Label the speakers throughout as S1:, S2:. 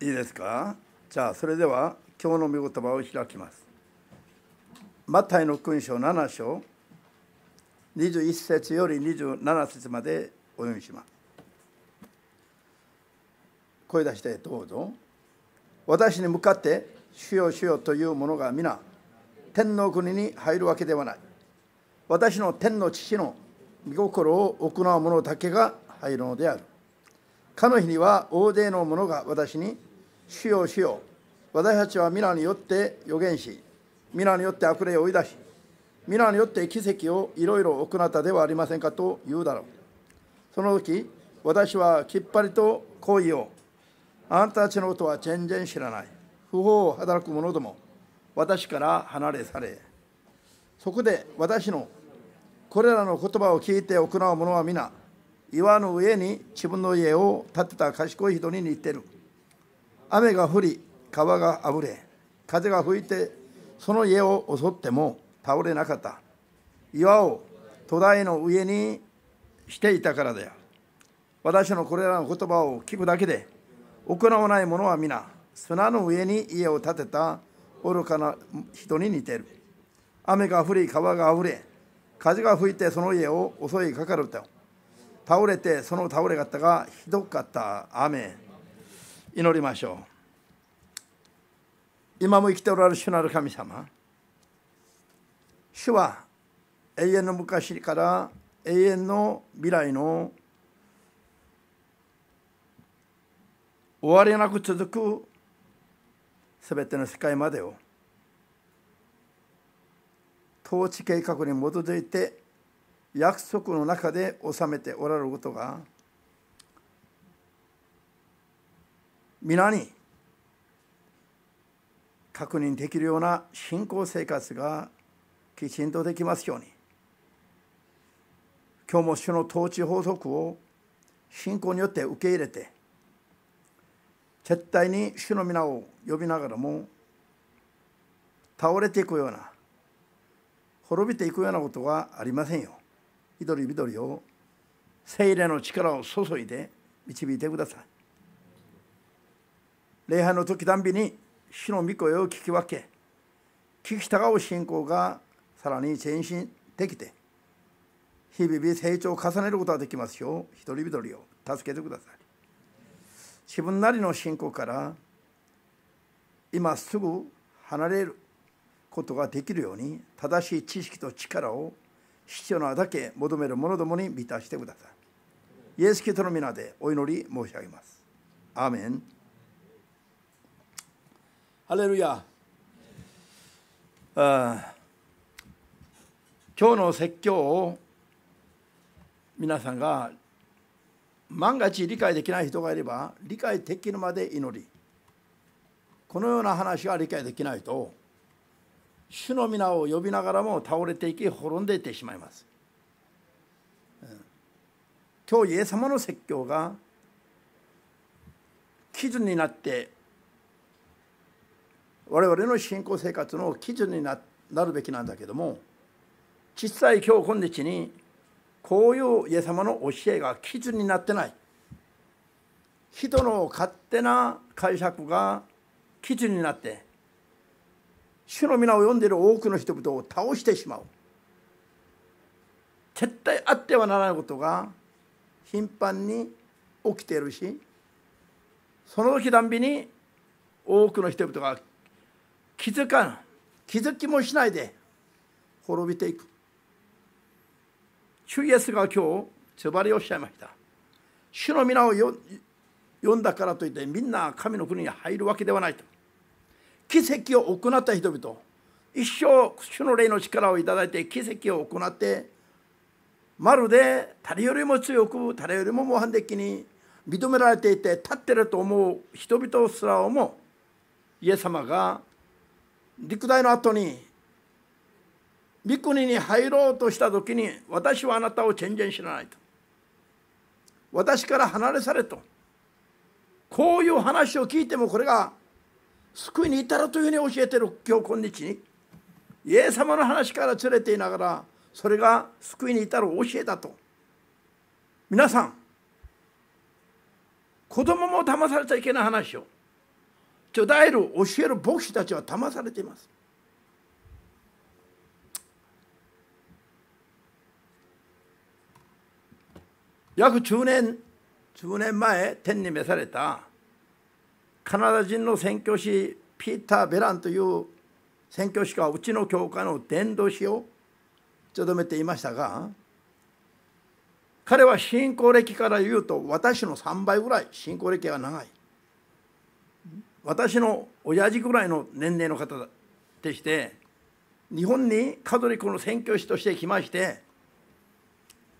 S1: いいですかじゃあそれでは今日の御言葉を開きます。マタイの勲章7章21節より27節までお読みします。声出してどうぞ。私に向かって主よ主よというものが皆天の国に入るわけではない。私の天の父の御心を行う者だけが入るのである。かの日には大勢の者が私に「主よ主よ私たちは皆によって予言し皆によって悪霊を追い出し皆によって奇跡をいろいろ行ったではありませんか」と言うだろうその時私はきっぱりと好意をあなたたちのことは全然知らない不法を働く者ども私から離れ去れそこで私のこれらの言葉を聞いて行う者は皆岩の上に自分の家を建てた賢い人に似てる雨が降り川があぶれ風が吹いてその家を襲っても倒れなかった岩を土台の上にしていたからだよ私のこれらの言葉を聞くだけで行わない者は皆砂の上に家を建てた愚かな人に似てる雨が降り川があふれ風が吹いてその家を襲いかかると倒れてその倒れ方がひどかった雨祈りましょう今も生きておられる主なる神様主は永遠の昔から永遠の未来の終わりなく続くすべての世界までを統治計画に基づいて約束の中で収めておられることが皆に確認できるような信仰生活がきちんとできますように今日も主の統治法則を信仰によって受け入れて絶対に主の皆を呼びながらも倒れていくような滅びていくようなことはありませんよ。一人を精霊の力を注いで導いてください礼拝の時たんびに主の御声を聞き分け聞き従う信仰がさらに前進できて日々成長を重ねることができますよ一人一人を助けてください自分なりの信仰から今すぐ離れることができるように正しい知識と力を必要なだけ求める者どもに満たしてください。イエス・キリストの皆でお祈り申し上げます。アーメン。ハレルヤ。あ今日の説教を皆さんが万が一理解できない人がいれば理解できるまで祈りこのような話が理解できないと主の皆を呼びながらも倒れていき滅んでいってしまいます。今日イエス様の説教が基準になって我々の信仰生活の基準になるべきなんだけども実際今日今日にこういうイエス様の教えが基準になってない人の勝手な解釈が基準になって主の皆を読んでいる多くの人々を倒してしまう絶対あってはならないことが頻繁に起きているしその時たんびに多くの人々が気づかい気づきもしないで滅びていく主イエスが今日つばりおっしゃいました主の皆を呼んだからといってみんな神の国に入るわけではないと奇跡を行った人々一生主の霊の力を頂いて奇跡を行ってまるで誰よりも強く誰よりも模範的に認められていて立ってると思う人々すらをもイエス様が陸大の後に御国に入ろうとした時に私はあなたを全然知らないと私から離れされとこういう話を聞いてもこれが救いに至るというふうに教えてる今日今日にイエス様の話から連れていながらそれが救いに至る教えだと皆さん子供も騙されちゃいけない話を巨大るル教える牧師たちは騙されています約10年10年前天に召されたカナダ人の宣教師ピーター・ベランという宣教師がうちの教会の伝道師を務めていましたが彼は信仰歴から言うと私の3倍ぐらい信仰歴が長い私の親父ぐらいの年齢の方でして日本にカトリックの宣教師として来まして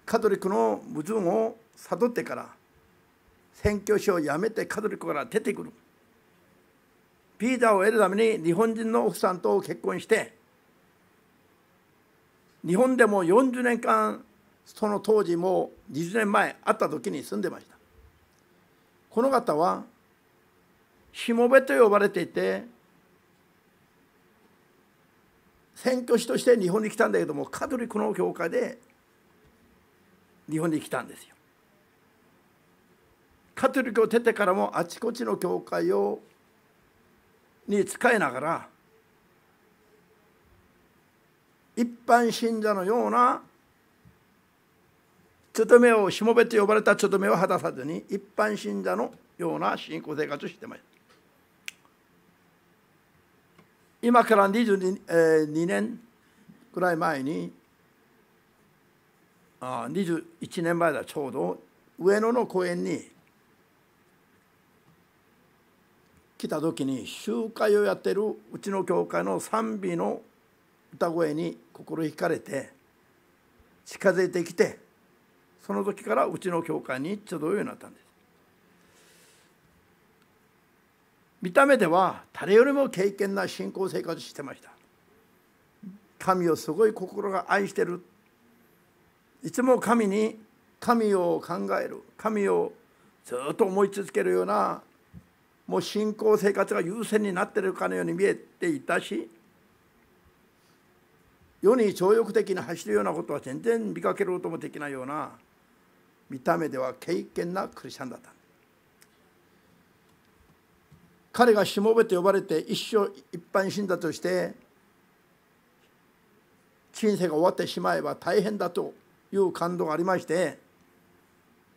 S1: カトリックの矛盾を悟ってから宣教師を辞めてカトリックから出てくるビーを得るために日本人の奥さんと結婚して日本でも40年間その当時も20年前会った時に住んでましたこの方はしもべと呼ばれていて選挙師として日本に来たんだけどもカトリックの教会で日本に来たんですよカトリックを出てからもあちこちの教会をに仕えながら一般信者のような勤めをしもべと呼ばれた勤めを果たさずに一般信者のような信仰生活をしてまいり今から22、え年くらい前にあ21年前だちょうど上野の公園に来た時に集会をやってるうちの教会の賛美の歌声に心惹かれて近づいてきてその時からうちの教会に集うようになったんです見た目では誰よりも敬虔な信仰生活してました神をすごい心が愛してるいつも神に神を考える神をずっと思い続けるようなもう信仰生活が優先になっているかのように見えていたし世に超欲的に走るようなことは全然見かけることもできないような見た目では敬虔なクリスチャンだった彼がしもべと呼ばれて一生一般死んだとして人生が終わってしまえば大変だという感動がありまして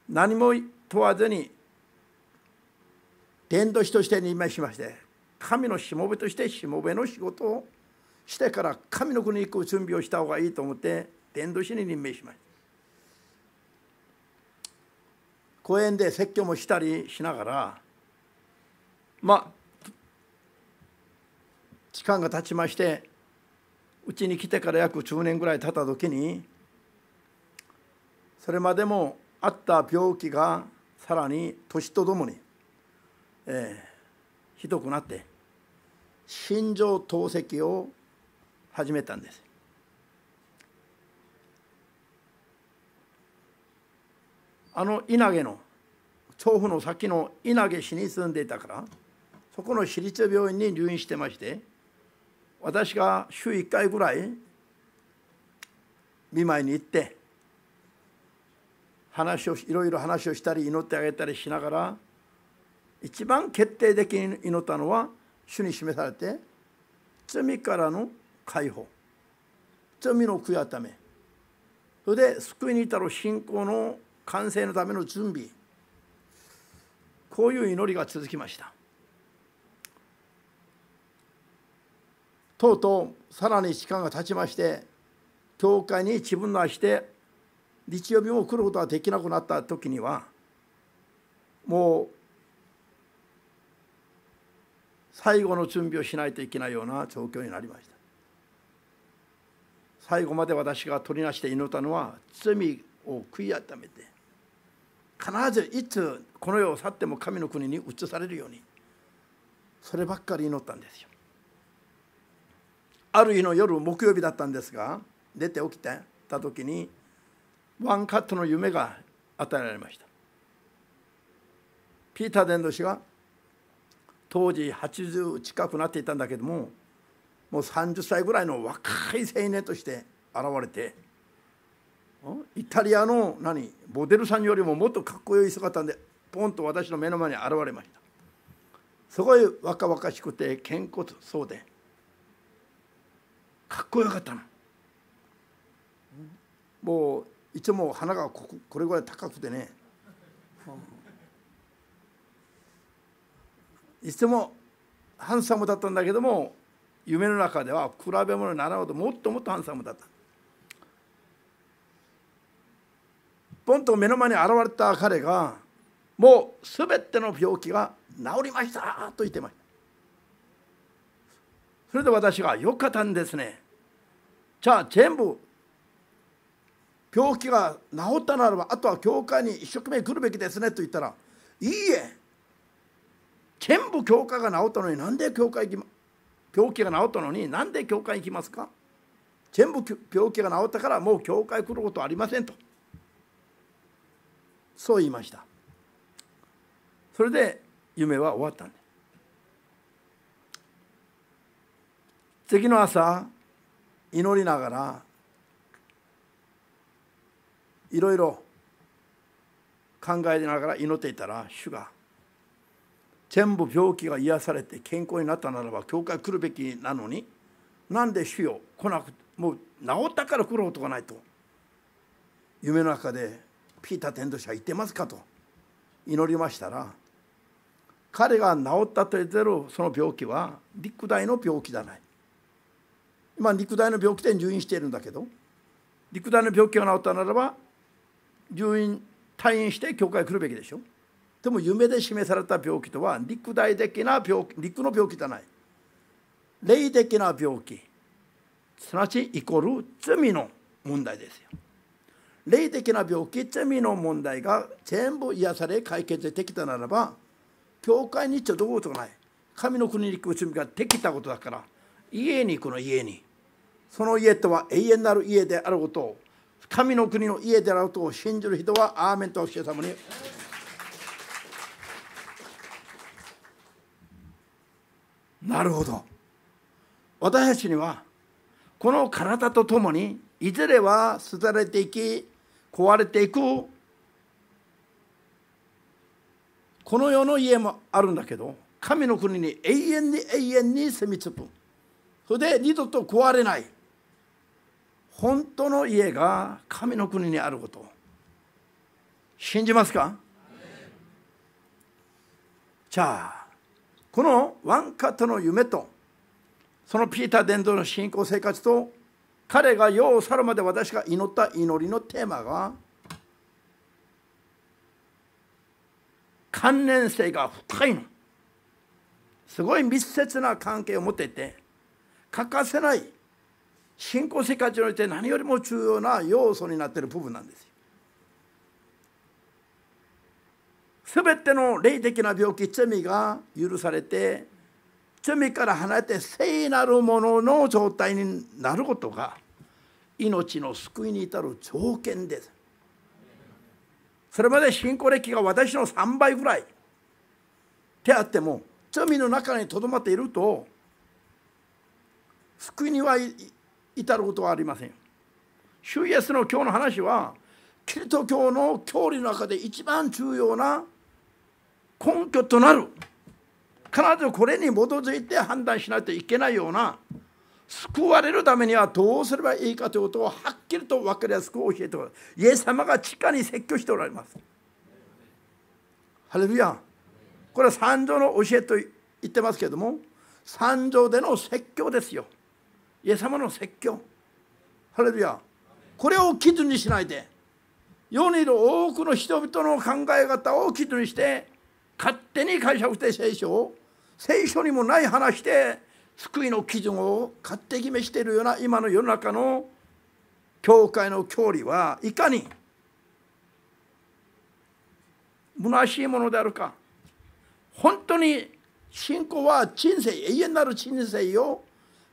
S1: 何も問わずに伝道師として任命しまして神のしもべとしてしもべの仕事をしてから神の国に行く準備をした方がいいと思って伝道師に任命しました公園で説教もしたりしながらまあ時間が経ちましてうちに来てから約10年ぐらい経った時にそれまでもあった病気がさらに年とともにえー、ひどくなって心臓透析を始めたんです。あの稲毛の調布の先の稲毛市に住んでいたからそこの私立病院に入院してまして私が週1回ぐらい見舞いに行って話をいろいろ話をしたり祈ってあげたりしながら一番決定的に祈ったのは主に示されて罪からの解放罪の悔い改めそれで救いに至る信仰の完成のための準備こういう祈りが続きましたとうとうさらに時間が経ちまして教会に自分の足で日曜日も来ることができなくなった時にはもう最後の準備をしないといけないような状況になりました最後まで私が取りなして祈ったのは罪を悔い改めて必ずいつこの世を去っても神の国に移されるようにそればっかり祈ったんですよある日の夜木曜日だったんですが出て起きてた時にワンカットの夢が与えられましたピーター伝道師が当時80近くなっていたんだけどももう30歳ぐらいの若い青年として現れてイタリアの何モデルさんよりももっとかっこよい姿でポンと私の目の前に現れましたすごい若々しくて健骨そうでかっこよかったのもういつも花がこれぐらい高くてねいつもハンサムだったんだけども夢の中では比べ物にならないともっともっとハンサムだったポンと目の前に現れた彼がもう全ての病気が治りましたと言ってましたそれで私がよかったんですねじゃあ全部病気が治ったならばあとは教会に一生懸命来るべきですねと言ったらいいえ全部教会が治ったのになんで教会行き、ま、病気が治ったのになんで教会行きますか全部病気が治ったからもう教会来ることありませんとそう言いましたそれで夢は終わったんです次の朝祈りながらいろいろ考えながら祈っていたら主が「全部病気が癒されて健康になったならば教会来るべきなのになんで主よ来なくもう治ったから来ることがないと夢の中でピーター天童者言ってますかと祈りましたら彼が治ったと言ってるその病気は陸大の病気じゃない今陸大の病気で入院しているんだけど陸大の病気が治ったならば入院退院して教会来るべきでしょでも夢で示された病気とは陸大的な病気陸の病気じゃない霊的な病気すなわちイコール罪の問題ですよ霊的な病気罪の問題が全部癒され解決できたならば教会に行っちゃどうことない神の国に行く罪ができたことだから家に行くの家にその家とは永遠なる家であることを神の国の家であることを信じる人はアーメンとお教え様に。なるほど私たちにはこの体とともにいずれは廃れていき壊れていくこの世の家もあるんだけど神の国に永遠に永遠に住みつくそれで二度と壊れない本当の家が神の国にあること信じますかじゃあこのワンカットの夢とそのピーター伝道の信仰生活と彼が世を去るまで私が祈った祈りのテーマが関連性が深いのすごい密接な関係を持っていて欠かせない信仰生活において何よりも重要な要素になっている部分なんです全ての霊的な病気罪が許されて罪から離れて聖なるものの状態になることが命の救いに至る条件ですそれまで信仰歴が私の3倍ぐらいであっても罪の中にとどまっていると救いには至ることはありません主イエスの今日の話はキリスト教の教理の中で一番重要な根拠となる必ずこれに基づいて判断しないといけないような救われるためにはどうすればいいかということをはっきりと分かりやすく教えてください。イエス様が地下に説教しておられます。ハレルヤこれは三条の教えと言ってますけども三条での説教ですよ。イエス様の説教。ハレルヤこれを基準にしないで世にいる多くの人々の考え方を基準にして勝手に解釈して聖書を聖書にもない話で救いの基準を勝手決めしているような今の世の中の教会の教理はいかに虚しいものであるか本当に信仰は人生永遠なる人生を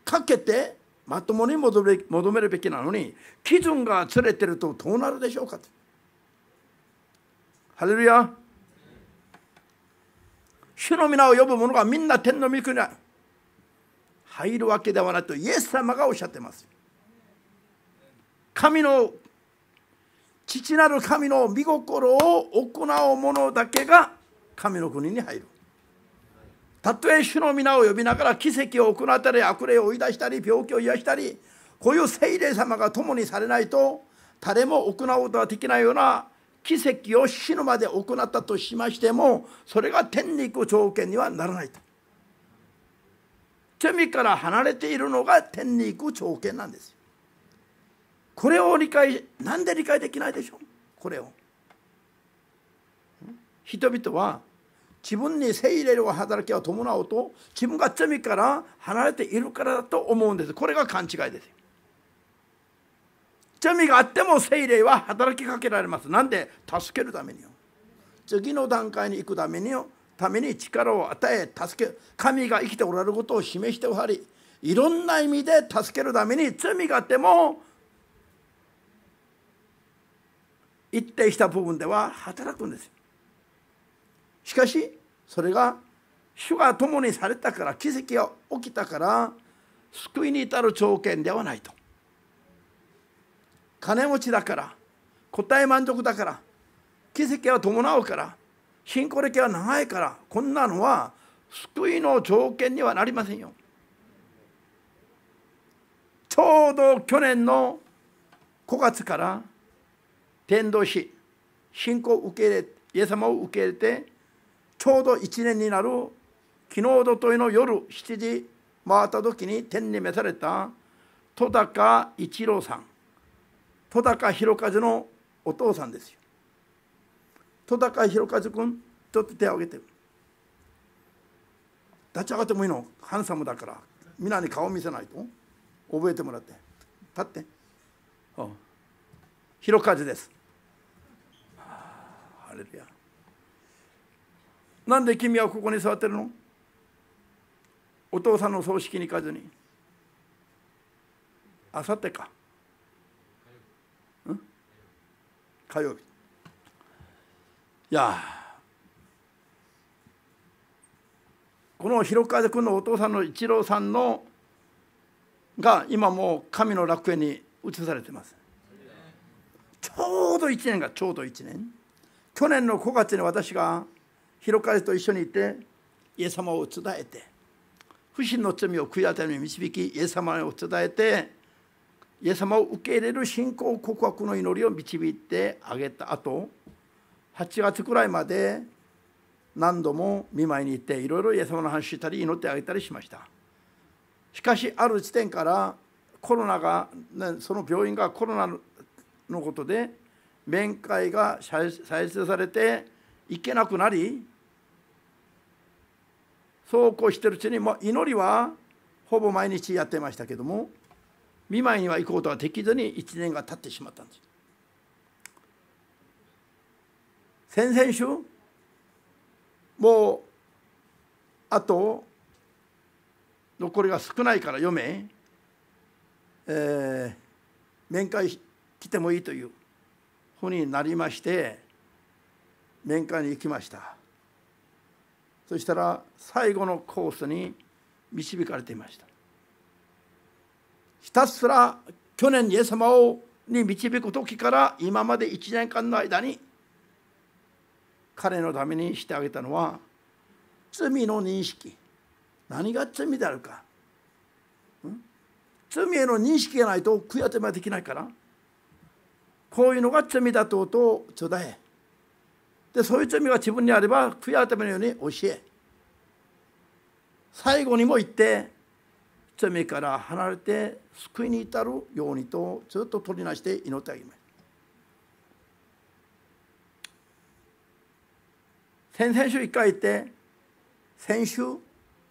S1: かけてまともに求めるべきなのに基準がずれてるとどうなるでしょうかハレルヤ主の皆を呼ぶ者がみんな天の御国に入るわけではないとイエス様がおっしゃってます神の父なる神の御心を行う者だけが神の国に入るたとえ主の皆を呼びながら奇跡を行ったり悪霊を追い出したり病気を癒したりこういう聖霊様が共にされないと誰も行うことはできないような奇跡を死ぬまで行ったとしましてもそれが天に行く条件にはならないと罪から離れているのが天に行く条件なんですこれを理解なんで理解できないでしょうこれを人々は自分に聖霊の働きを伴うと自分が罪から離れているからだと思うんですこれが勘違いです罪があっても精霊は働きかけられますなんで助けるためによ次の段階に行くためによために力を与え助ける神が生きておられることを示しておはりいろんな意味で助けるために罪があっても一定した部分では働くんですしかしそれが主が共にされたから奇跡が起きたから救いに至る条件ではないと金持ちだから答え満足だから奇跡は伴うから信仰歴は長いからこんなのは救いの条件にはなりませんよ。ちょうど去年の5月から天童市信仰を受け入れイエス様を受け入れてちょうど1年になる昨日とといの夜7時回った時に天に召された戸高一郎さん戸高弘和のお父さんですよ戸高弘和君ちょっと手を挙げて立ち上がってもいいのハンサムだから皆に顔見せないと覚えてもらって立って「ああ弘和です」あれやなんで君はここに座ってるのお父さんの葬式に行かずにあさってか火曜日いやこの広川君のお父さんの一郎さんのが今もう神の楽園に移されてますちょうど1年がちょうど1年去年の5月に私が広川と一緒にいてイエス様を伝えて不信の罪を悔い改めに導きイエス様を伝えてイエス様を受け入れる信仰告白の祈りを導いてあげた後8月くらいまで何度も見舞いに行っていろいろイエス様の話したり祈ってあげたりしましたしかしある時点からコロナがその病院がコロナのことで面会が再生されて行けなくなりそうこうしてるうちにもう祈りはほぼ毎日やってましたけども見舞いには行くことはできずに1年が経ってしまったんです先々週もうあと残りが少ないから読め、えー、面会来てもいいというふうになりまして面会に行きましたそしたら最後のコースに導かれていましたひたすら去年イエス様をに導く時から今まで1年間の間に彼のためにしてあげたのは罪の認識何が罪であるか罪への認識がないと悔やてもできないからこういうのが罪だととちょうだいでそういう罪が自分にあれば悔やてものように教え最後にも言って罪から離れて救いに至るようにとずっと取りなして祈ってあげます先々週一回行って先週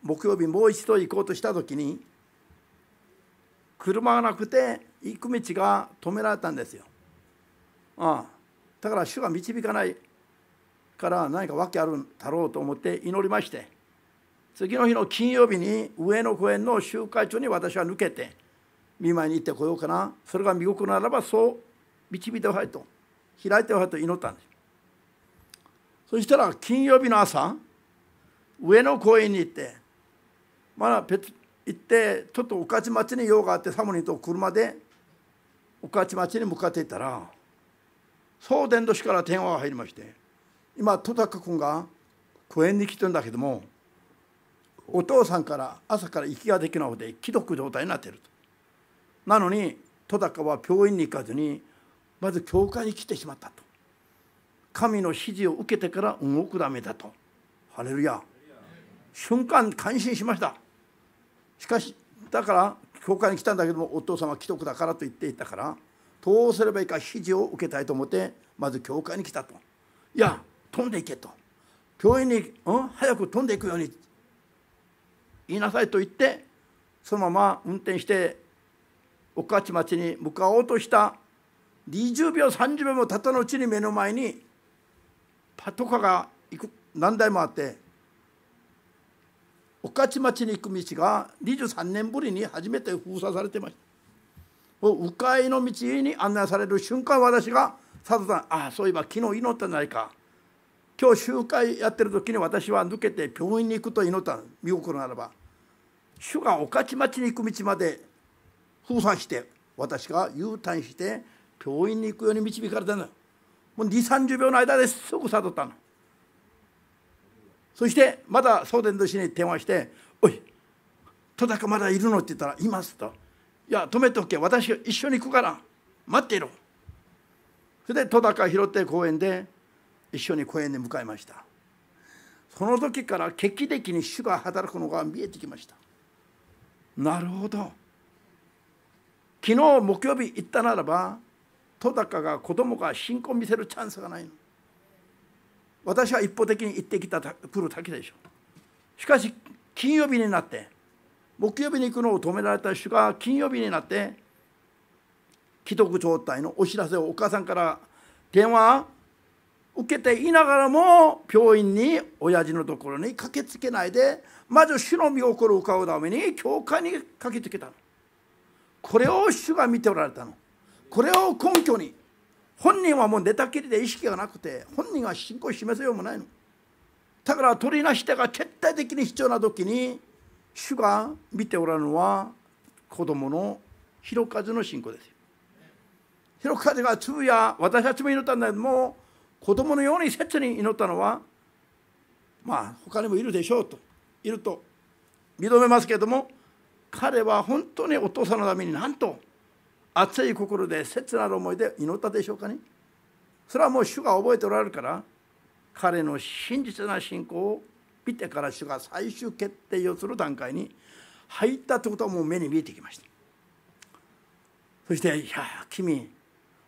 S1: 木曜日もう一度行こうとした時に車がなくて行く道が止められたんですよ。ああだから主が導かないから何か訳あるんだろうと思って祈りまして次の日の金曜日に上野公園の集会所に私は抜けて見舞いに行ってこようかなそれが見事ならばそう導いてはいと開いてはいと祈ったんですそしたら金曜日の朝上野公園に行ってまだ行ってちょっと御徒町に用があってサモニと車で御徒町に向かっていったら送電都市から電話が入りまして今戸高君が公園に来てるんだけどもお父さんから朝から息ができないので既読状態になってるとなのに戸高は病院に行かずにまず教会に来てしまったと神の指示を受けてから動くためだとハレルヤ瞬間感心しましたしかしだから教会に来たんだけどもお父さんは既得だからと言っていたからどうすればいいか指示を受けたいと思ってまず教会に来たといや飛んでいけと教員に、うん、早く飛んでいくように言いなさいと言ってそのまま運転して御徒町に向かおうとした20秒30秒も経たのうちに目の前にパトカーが行く何台もあって御徒町に行く道が23年ぶりに初めて封鎖されてました。迂回の道に案内される瞬間私が佐藤さんああそういえば昨日祈ったんじゃないか今日集会やってる時に私は抜けて病院に行くと祈った見心ならば。主が御徒町に行く道まで封鎖して私が U ターンして病院に行くように導かれたのもう2 3 0秒の間ですぐ悟ったのそしてまだ送電同士に電話して「おい戸高まだいるの?」って言ったら「います」と「いや止めておけ私一緒に行くから待っていろ」それで戸高拾って公園で一緒に公園に向かいましたその時から劇的に主が働くのが見えてきましたなるほど昨日木曜日行ったならば戸高が子供が信仰を見せるチャンスがないの私は一方的に行ってきた来るだけでしょしかし金曜日になって木曜日に行くのを止められた人が金曜日になって既得状態のお知らせをお母さんから電話受けていながらも病院に親父のところに駆けつけないでまず主の御心を伺うために教会に駆けつけたのこれを主が見ておられたのこれを根拠に本人はもう寝たきりで意識がなくて本人は信仰を示すようもないのだから取りなし手が決定的に必要な時に主が見ておられるのは子供の広和の信仰です広和が粒や私たちも祈ったんだけども子供のように切に祈ったのはまあ他にもいるでしょうといると認めますけれども彼は本当にお父さんのためになんと熱い心で切なる思いで祈ったでしょうかねそれはもう主が覚えておられるから彼の真実な信仰を見てから主が最終決定をする段階に入ったということはもう目に見えてきましたそして「いや君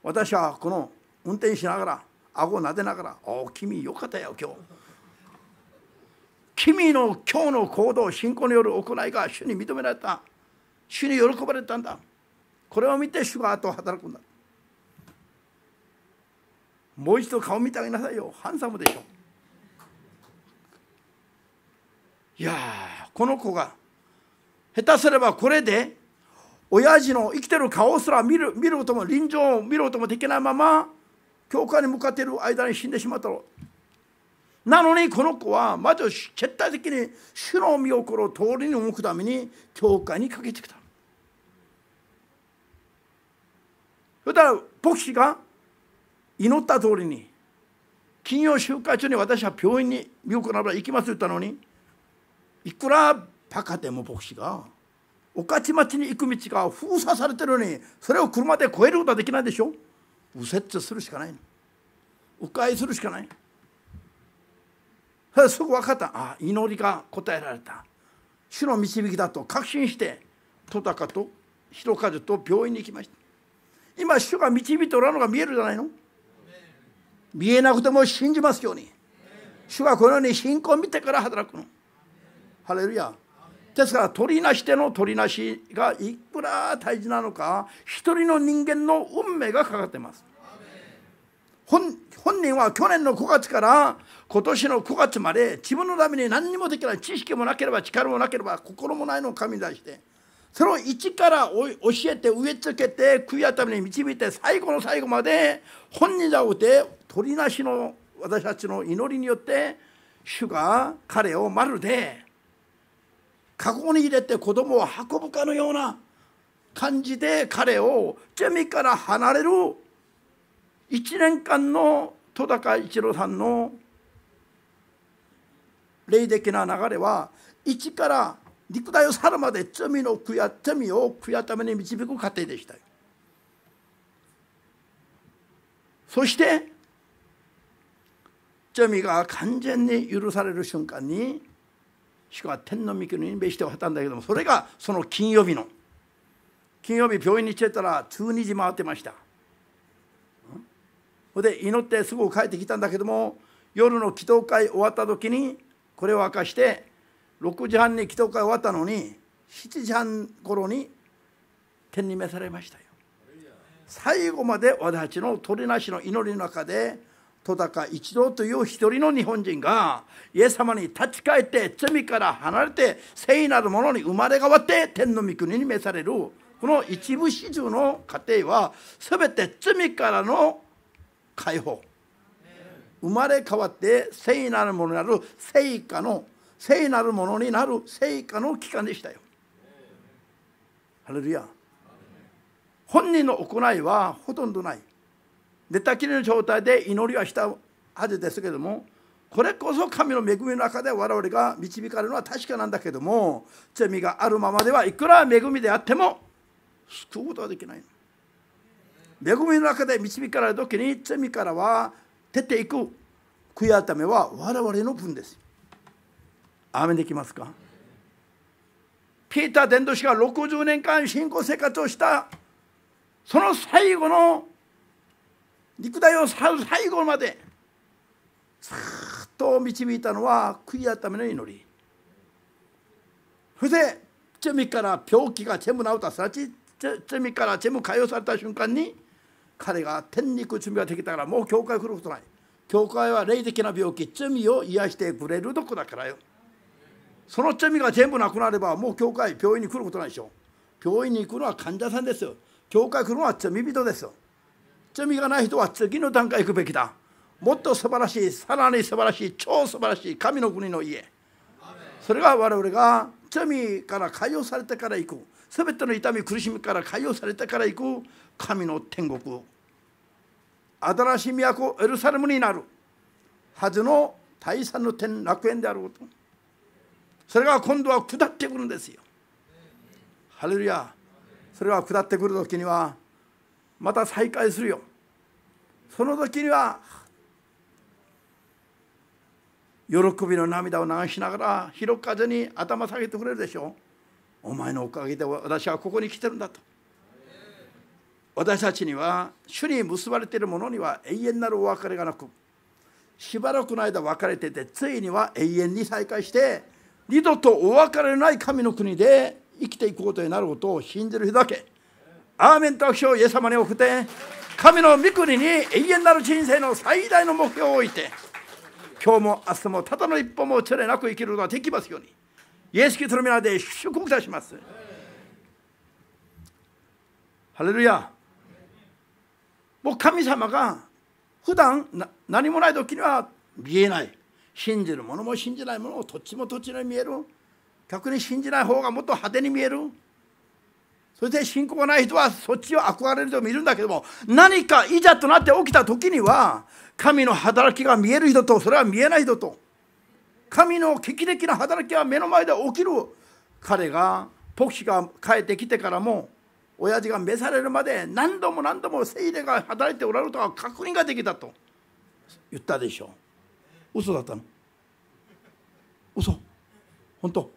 S1: 私はこの運転しながら顎を撫でながら「おお君よかったよ今日」君の今日の行動信仰による行いが主に認められた主に喜ばれたんだこれを見て主が後を働くんだもう一度顔見てあげなさいよハンサムでしょいやこの子が下手すればこれで親父の生きてる顔すら見る見ることも臨場を見ることもできないまま教会に向かっている間に死んでしまったろうなのにこの子はまず絶対的に主の御心通りに動くために教会にかけてきた。そしたら牧師が祈った通りに金曜集会中に私は病院に見送なら行きますと言ったのにいくらバカでも牧師が御徒町に行く道が封鎖されてるのにそれを車で越えることはできないでしょ右折するしかない迂回するしかないす ぐ分かったあ祈りが答えられた主の導きだと確信して戸高と広和と病院に行きました今主が導いておらんのが見えるじゃないの見えなくても信じますように主はこのように信仰を見てから働くのハレルヤですから取りなしでの取りなしがいくら大事なのか一人の人間の運命がかかってます本人は去年の5月から今年の9月まで自分のために何にもできない知識もなければ力もなければ心もないのを神に出してそれを一から教えて植え付けて悔い改めに導いて最後の最後まで本人だおて鳥なしの私たちの祈りによって主が彼をまるで過去に入れて子供を運ぶかのような感じで彼をミから離れる1年間の戸高一郎さんの霊的な流れは一から肉体を去るまで罪の悔や罪を悔やために導く過程でしたそして罪が完全に許される瞬間に主は天の御国に召してはったんだけどもそれがその金曜日の金曜日病院に来てたら12時回ってましたほで祈ってすぐ帰ってきたんだけども夜の祈祷会終わった時にこれを明かして6時半に祈祷会終わったのに7時半頃に天に召されましたよ最後まで私たちの鳥りなしの祈りの中で戸高一郎という一人の日本人がイエス様に立ち返って罪から離れて聖なるものに生まれ変わって天の御国に召されるこの一部始終の過程は全て罪からの解放生まれ変わって聖なるものになる聖火の聖なるものになる聖火の期間でしたよ。ハレルヤ本人の行いはほとんどない寝たきりの状態で祈りはしたはずですけどもこれこそ神の恵みの中で我々が導かれるのは確かなんだけども罪があるままではいくら恵みであっても救うことはできない恵みの中で導かれるときに罪からは出ていく悔い改めは我々の分です。アメできますかピーター伝道師が60年間信仰生活をしたその最後の肉体を最後までさっと導いたのは悔い改めの祈り。そして罪から病気が全部治ったさち罪から全部解放された瞬間に彼が天に行く準備ができたからもう教会来ることない教会は霊的な病気罪を癒してくれるとこだからよその罪が全部なくなればもう教会病院に来ることないでしょ病院に行くのは患者さんですよ教会来るのは罪人ですよ罪がない人は次の段階行くべきだもっと素晴らしいさらに素晴らしい超素晴らしい神の国の家それが我々が罪から解放されてから行く全ての痛み苦しみから解放されてから行く神の天国新しい都エルサレムになるはずの大山の天楽園であることそれが今度は下ってくるんですよハレルヤそれが下ってくる時にはまた再会するよその時には喜びの涙を流しながら広風に頭下げてくれるでしょうお前のおかげで私はここに来てるんだと私たちには主に結ばれているものには永遠なるお別れがなくしばらくの間別れててついには永遠に再会して二度とお別れのない神の国で生きていくことになることを信じる日だけアーメンと拍手をイエス様に送って神の御国に永遠なる人生の最大の目標を置いて今日も明日もただの一歩もつれなく生きることができますようにイエス・キリストの皆で祝福いたしますハレルヤもう神様が普段何もない時には見えない信じるものも信じないものをどっちもどっちに見える逆に信じない方がもっと派手に見えるそして信仰がない人はそっちを憧れる人もいるんだけども何かいざとなって起きた時には神の働きが見える人とそれは見えない人と神の劇的な働きは目の前で起きる彼が牧師が帰ってきてからも親父が召されるまで何度も何度も聖霊が働いておられるとは確認ができたと言ったでしょう嘘だったの嘘本当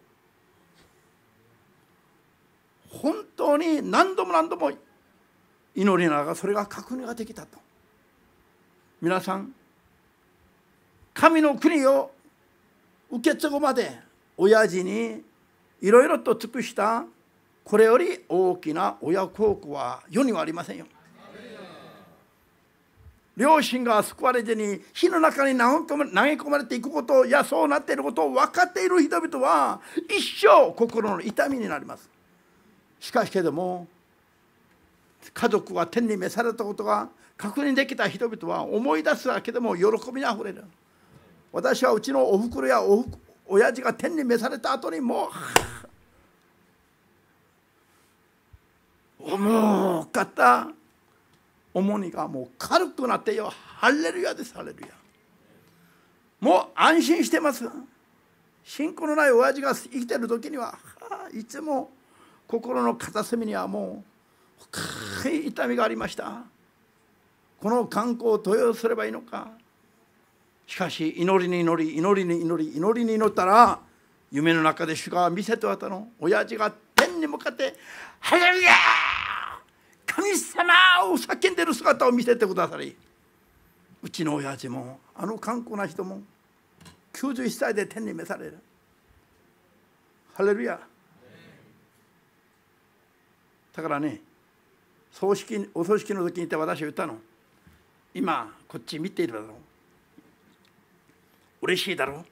S1: 本当に何度も何度も祈りながらそれが確認ができたと皆さん神の国を受け継ぐまで親父にいろいろと尽くしたこれより大きな親孝行は世にはありませんよ両親が救われずに火の中に投げ込まれていくことやそうなっていることを分かっている人々は一生心の痛みになりますしかしけども家族が天に召されたことが確認できた人々は思い出すだけでも喜びにあふれる私はうちのおふくろやお親父が天に召された後にもう思うた重荷がもう軽くなってよハレルヤですハレルヤもう安心してます信仰のない親父が生きてる時には、はあ、いつも心の片隅にはもう深い痛みがありましたこの観光を投与すればいいのかしかし祈りに祈り祈りに祈り祈りに祈ったら夢の中で主が見せて渡ったの親父が天に向かって「ハレルヤー!」神様を叫んでる姿を見せてくださりうちの親父もあの頑固な人も91歳で天に召されるハレルヤだからね葬式お葬式の時にいて私言ったの今こっち見ているだろう嬉しいだろ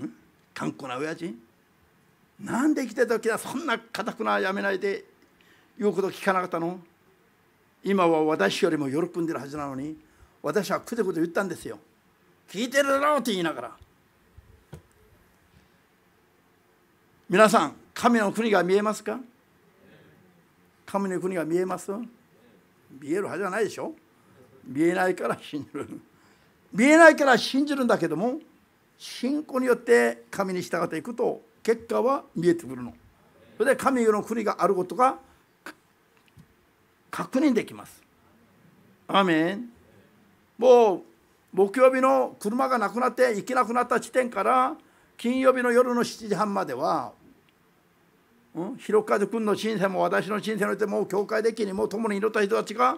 S1: う頑固な親父なんで生きてた時はそんな固くなやめないで言うこと聞かなかったの今は私よりも喜んでるはずなのに私はくでくで言ったんですよ聞いてるだろうって言いながら皆さん神の国が見えますか神の国が見えます見えるはずはないでしょ見えないから信じる見えないから信じるんだけども信仰によって神に従っていくと結果は見えてくるのそれで神の国があることが確認できます。アメンもう木曜日の車がなくなって行けなくなった地点から金曜日の夜の7時半までは、うん、広和君の人生も私の人生においてもう教会的にも共に祈った人たちが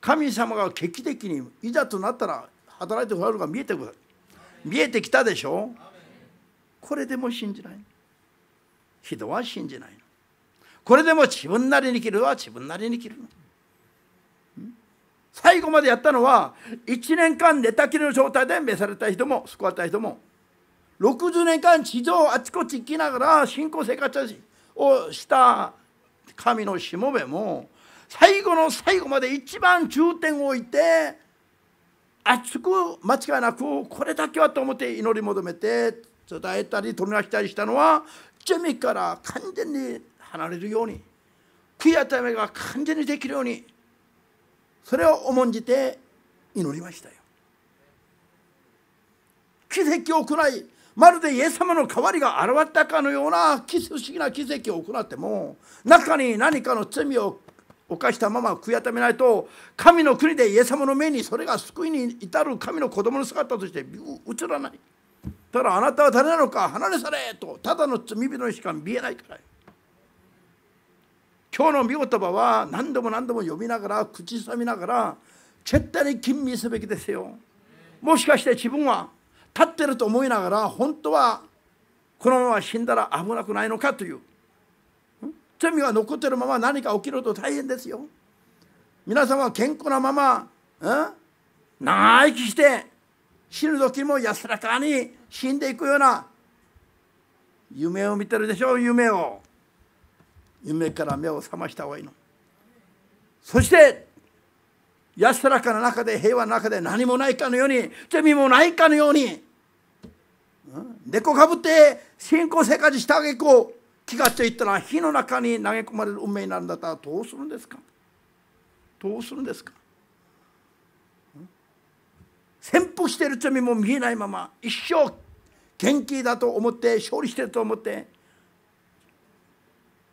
S1: 神様が劇的にいざとなったら働いてくれるが見えてくる見えてきたでしょこれでも信じない人は信じないこれでも自分なりに生きるは自分なりに生きる最後までやったのは1年間寝たきりの状態で召された人も救われた人も60年間地上あちこち行きながら信仰生活をした神のしもべも最後の最後まで一番重点を置いて熱く間違いなくこれだけはと思って祈り求めて伝えたり取り出したりしたのはジェミから完全に離れるように悔い改めが完全にできるようにそれを重んじて祈りましたよ奇跡を行いまるでイエス様の代わりが現れたかのような不思議な奇跡を行っても中に何かの罪を犯したまま悔いためないと神の国でイエス様の目にそれが救いに至る神の子供の姿として映らないただあなたは誰なのか離れされとただの罪人にしか見えないから今日の御言葉は何度も何度も読みながら口ずさみながら絶対に吟味すべきですよもしかして自分は立ってると思いながら本当はこのまま死んだら危なくないのかという罪が残ってるまま何か起きると大変ですよ皆さんは健康なまま、うん、長生きして死ぬ時も安らかに死んでいくような夢を見てるでしょう夢を夢から目を覚ました方がいいのそして安らかな中で平和の中で何もないかのように罪もないかのように猫、うん、かぶって信仰生活したげこう気がついたら火の中に投げ込まれる運命になるんだったらどうするんですかどうするんですか、うん、潜伏している罪も見えないまま一生元気だと思って勝利してると思って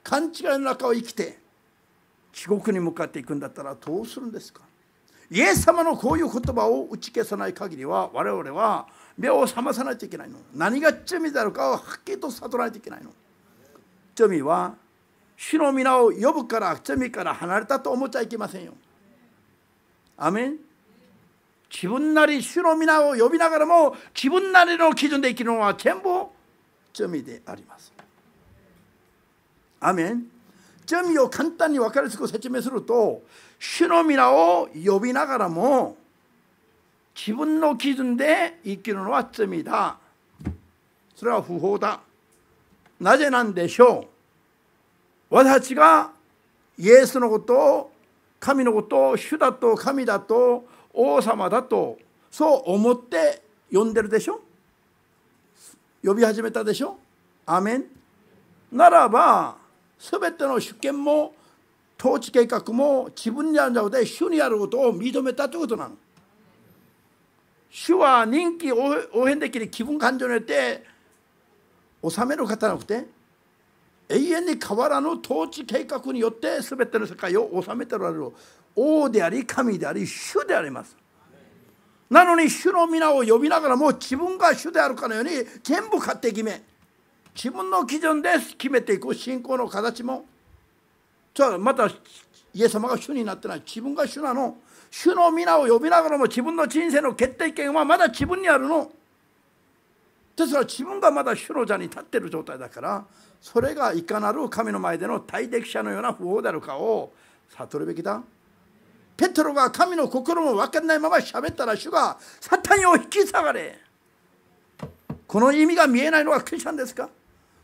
S1: 勘違いの中を生きて地獄に向かっていくんだったらどうするんですかイエス様のこういう言葉を打ち消さない限りは我々は目を覚まさないといけないの何が罪であるかをはっきりと悟らないといけないの罪は主の皆を呼ぶから罪から離れたと思っちゃいけませんよアメン自分なり主の皆を呼びながらも自分なりの基準で生きるのは全部罪でありますアメン準備を簡単に分かりやすく説明すると主の皆を呼びながらも自分の基準で生きるのは罪だそれは不法だなぜなんでしょう私がイエスのことを神のことを主だと神だと王様だとそう思って呼んでるでしょ呼び始めたでしょアメンならば全ての主権も統治計画も自分にあるんじゃなくて主にあることを認めたということなの。主は任期応変できる気分感情によって治める方なくて永遠に変わらぬ統治計画によって全ての世界を治めておられる王であり神であり主であります。なのに主の皆を呼びながらも自分が主であるかのように全部勝手決め。自分の基準です決めていく信仰の形もじゃあまたイエス様が主になってない自分が主なの主の皆を呼びながらも自分の人生の決定権はまだ自分にあるのですから自分がまだ主の座に立ってる状態だからそれがいかなる神の前での大敵者のような不法であるかを悟るべきだペトロが神の心も分かんないまま喋ったら主がサタンを引き下がれこの意味が見えないのはクリスチャンですか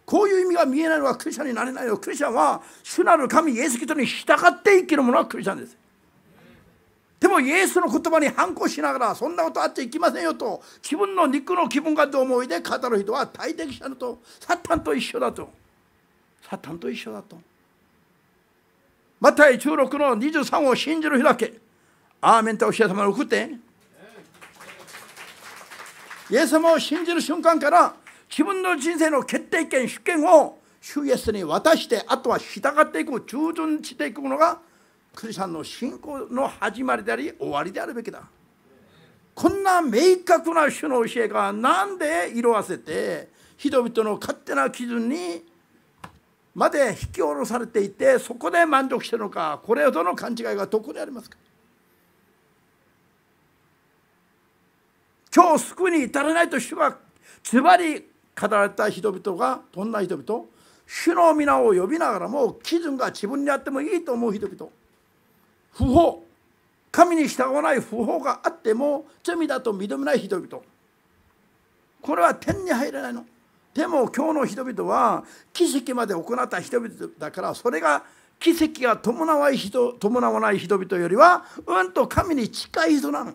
S1: こういう意味が見えないのはクリスチャンになれないよクリスチャンは主なる神イエス・キリストに従って生きるものはクリスチャンですでもイエスの言葉に反抗しながらそんなことあっちゃいけませんよと自分の肉の気分がと思いで語る人は大敵者だとサタンと一緒だとサタンと一緒だとまた16の23を信じる日だけアーメンとお師匠様に送ってイエス様を信じる瞬間から自分の人生の決定権主権を主イエスに渡してあとは従っていく従順していくのがクリスチャンの信仰の始まりであり終わりであるべきだこんな明確な主の教えが何で色あせて人々の勝手な基準にまで引き下ろされていてそこで満足してるのかこれほどの勘違いがどこにありますか今日救いに至らないと主はつまり語られた人々がどんな人々主の皆を呼びながらも基準が自分にあってもいいと思う人々不法神に従わない不法があっても罪だと認めない人々これは天に入れないのでも今日の人々は奇跡まで行った人々だからそれが奇跡が伴わない人伴わない人々よりはうんと神に近い人なの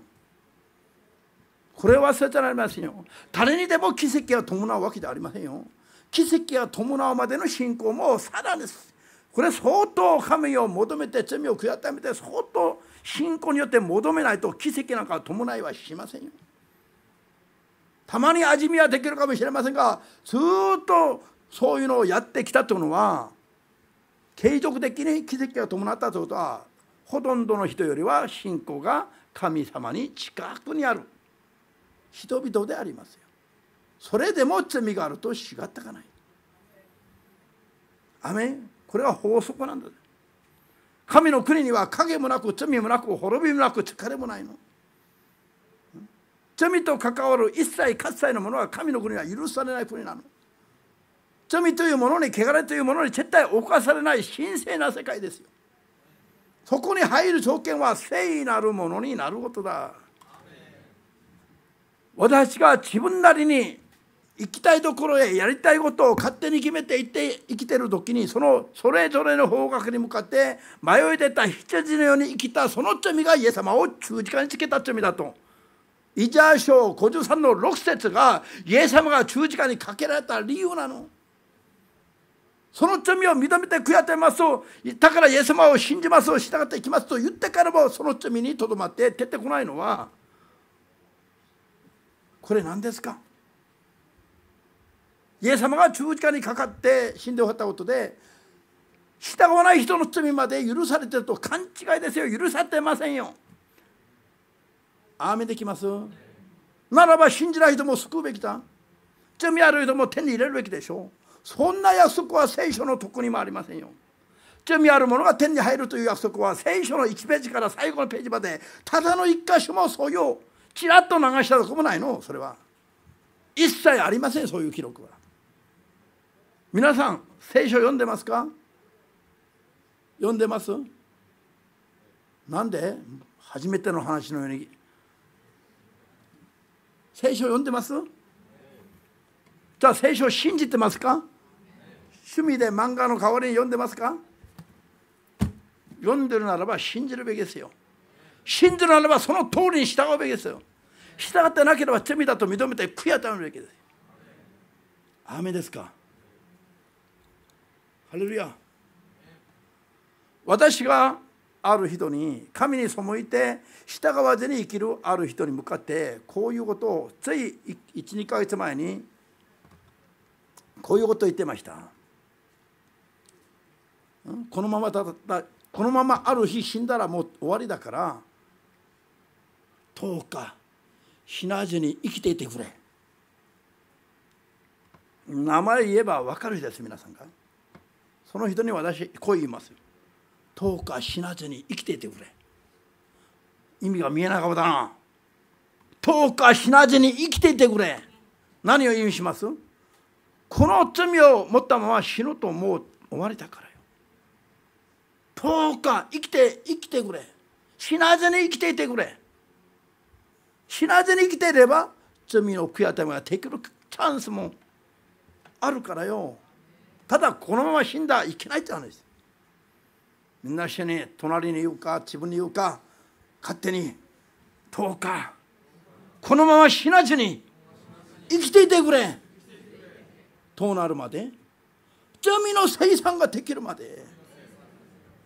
S1: これは忘れてられませんよ誰にでも奇跡が伴うわけではありませんよ奇跡が伴うまでの信仰もさらにこれ相当神を求めて罪を悔やめて相当信仰によって求めないと奇跡なんか伴いはしませんよたまに味見はできるかもしれませんがずっとそういうのをやってきたというのは継続的に奇跡が伴ったということはほとんどの人よりは信仰が神様に近くにある人々でありますよそれでも罪があるとしがたがないアメこれは法則なんだ神の国には影もなく罪もなく滅びもなく疲れもないの罪と関わる一切喝采のものは神の国は許されない国なの罪というものに汚れというものに絶対侵されない神聖な世界ですよそこに入る条件は聖なるものになることだ私が自分なりに行きたいところへやりたいことを勝手に決めて行って生きてる時にそのそれぞれの方角に向かって迷い出た羊のように生きたその罪がイエス様を十字架につけた罪だと。イジャー書53の6節がイエス様が十字架にかけられた理由なの。その罪を認めて悔やってますと、だからイエス様を信じますを従っていきますと言ってからもその罪にとどまって出てこないのはこれ何ですかイエス様が十字架にかかって死んでおったことで従わない人の罪まで許されてると勘違いですよ許されてませんよ。ああ、見てできますならば信じない人も救うべきだ罪ある人も手に入れるべきでしょうそんな約束は聖書のとこにもありませんよ罪ある者が天に入るという約束は聖書の1ページから最後のページまでただの1箇所もそうよちらっと流したとこもないのそれは一切ありませんそういう記録は皆さん聖書読んでますか読んでますなんで初めての話のように聖書読んでますじゃあ聖書信じてますか趣味で漫画の代わりに読んでますか読んでるならば信じるべきですよ信じるならばその通りに従うべきですよ従ってなければ罪だと認めて悔い改めるべきです雨ですかハレルヤ私がある人に神に背いて従わずに生きるある人に向かってこういうことをつい12か月前にこういうことを言ってましたこのままただこのままある日死んだらもう終わりだから10日死なずに生きていてくれ名前言えば分かる人です皆さんがその人に私こう言いますどうか死なずに生きていてくれ意味が見えなかもだなどうか死なずに生きていてくれ何を意味しますこの罪を持ったまま死ぬともう思われたからよどうか生きて生きてくれ死なずに生きていてくれ死なずに生きていれば罪の悔い改めができるチャンスもあるからよただこのまま死んだらいけないって話ですみんな死に隣に言うか自分に言うか勝手にどうかこのまま死なずに生きていてくれどうなるまで罪の生産ができるまで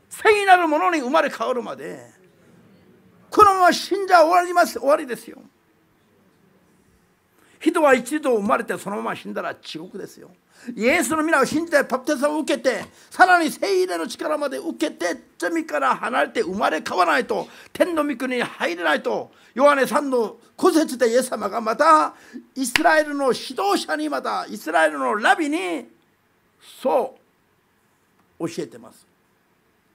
S1: 聖なるものに生まれ変わるまでこのまま死んじゃ終わります終わりですよ人は一度生まれてそのまま死んだら地獄ですよイエスの皆を信じてパプテスマを受けてさらに聖霊の力まで受けて罪から離れて生まれ変わらないと天の御国に入れないとヨハネさんの骨折でイエス様がまたイスラエルの指導者にまたイスラエルのラビにそう教えてます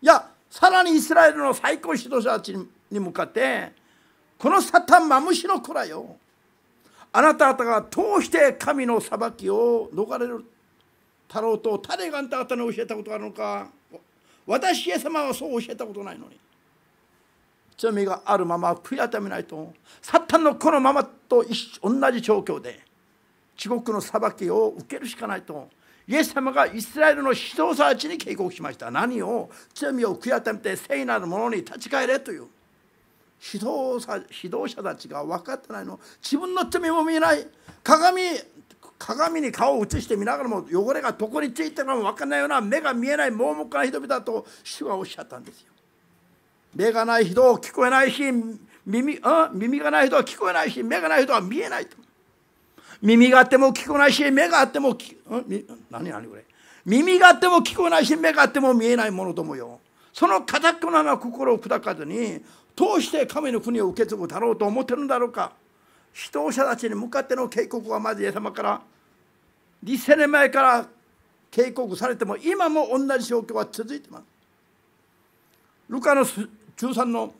S1: いやさらにイスラエルの最高指導者たちにに向かってこのサタンマムシの子らよあなた方が通して神の裁きを逃れる太郎と誰があんた方に教えたことがあるのか私イエス様はそう教えたことないのに罪があるまま悔い改めないとサタンの子のままと同じ状況で地獄の裁きを受けるしかないとイエス様がイスラエルの指導者たちに警告しました何を罪を悔い改めて聖なる者に立ち返れという指導者指導者たちが分かってないの自分の罪も見えない鏡鏡に顔を映して見ながらも汚れがどこについてるかも分かんないような目が見えない盲目な人々だと主はおっしゃったんですよ。目がない人聞こえないし耳耳がない人は聞こえないし目がない人は見えないと。耳があっても聞こえないし目があっても何何これ耳があっても聞こえないし目があっても見えないものどもよ。その固くなな心を砕かずに通して神の国を受け継ぐだろうと思ってるんだろうか指導者たちに向かっての警告はまずイエス様から2000年前から警告されても今も同じ状況は続いてます。ルカの13の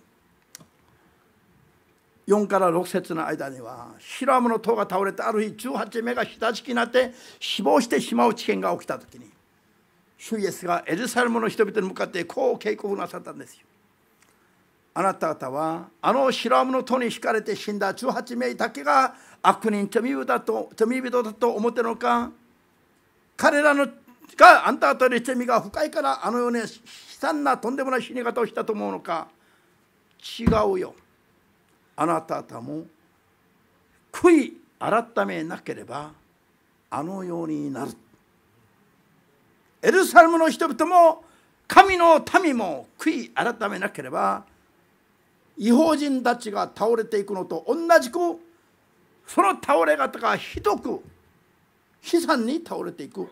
S1: 4から6節の間にはシラムの塔が倒れてある日18名が下敷きになって死亡してしまう事件が起きた時に主イエスがエルサレムの人々に向かってこう警告なさったんですよ。あなた方はあの白ラムの塔に惹かれて死んだ18名だけが悪人罪人だと罪人だと思ってるのか彼らのがあんた方の罪が深いからあのように悲惨なとんでもない死に方をしたと思うのか違うよあなた方も悔い改めなければあのようになるエルサレムの人々も神の民も悔い改めなければ違法人たちが倒れていくのと同じくその倒れ方がひどく悲惨に倒れていく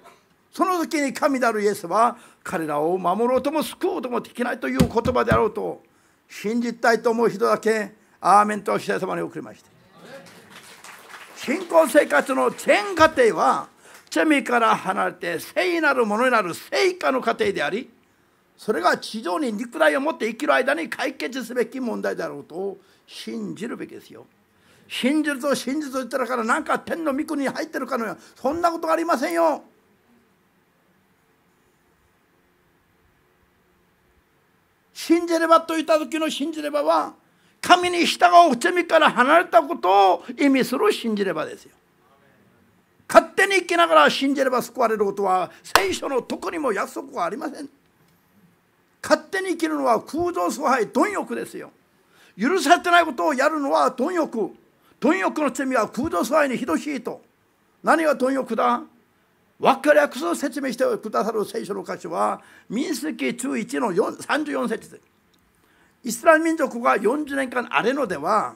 S1: その時に神であるイエスは彼らを守ろうとも救おうともできないという言葉であろうと信じたいと思う人だけアーメンとお主様に送りました信仰生活の全過程は罪から離れて聖なるものになる成果の過程でありそれが地上に肉体を持って生きる間に解決すべき問題だろうと信じるべきですよ信じると信じると言ったらからなんか天の御国に入ってるかのようそんなことがありませんよ信じればと言った時の信じればは神に従う罪から離れたことを意味する信じればですよ勝手に生きながら信じれば救われることは聖書のとこにも約束はありません。勝手に生きるのは空洞腐敗貪欲ですよ許されてないことをやるのは貪欲貪欲の罪は空洞腐敗にどしいと何が貪欲だ分かりやすく説明してくださる聖書の箇所は民主記中1の34節ですイスラム民族が40年間荒れのでは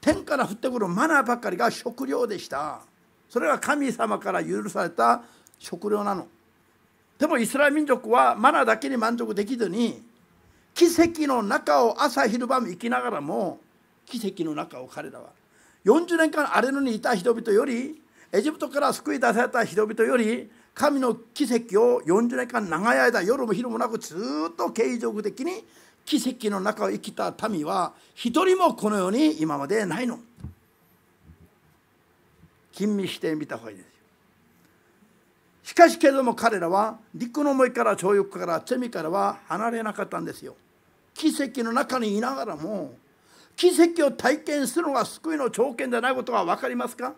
S1: 天から降ってくるマナーばかりが食料でしたそれが神様から許された食料なのでもイスラエル民族はマナだけに満足できずに奇跡の中を朝昼晩生きながらも奇跡の中を彼らは40年間荒れ野にいた人々よりエジプトから救い出された人々より神の奇跡を40年間長い間夜も昼もなくずっと継続的に奇跡の中を生きた民は一人もこの世に今までないの。吟味してみた方がいいです。しかしけれども彼らは陸の思いから徴用から罪からは離れなかったんですよ。奇跡の中にいながらも奇跡を体験するのが救いの条件でないことは分かりますか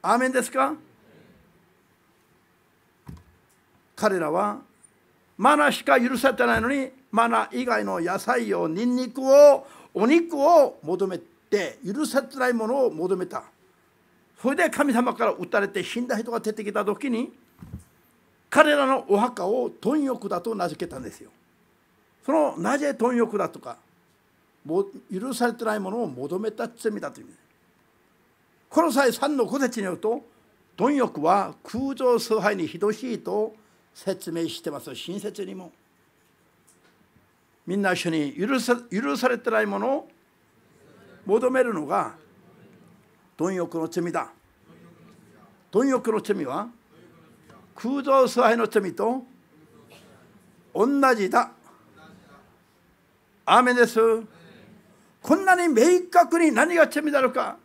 S1: アーメンですか彼らはマナしか許されてないのにマナ以外の野菜をニンニクをお肉を求めて許されてないものを求めたそれで神様から撃たれて死んだ人が出てきた時に彼らのお墓を貪欲だと名付けたんですよ。そのなぜ貪欲だとか許されてないものを求めた罪だというこの際3の小説によると貪欲は空情崇拝に等しいと説明してます親切にも。みんな一緒に許さ許されてないものを求めるのが貪欲の罪だ貪欲の罪は空洞崇拝の罪と同じだ雨ですこんなに明確に何が罪であるか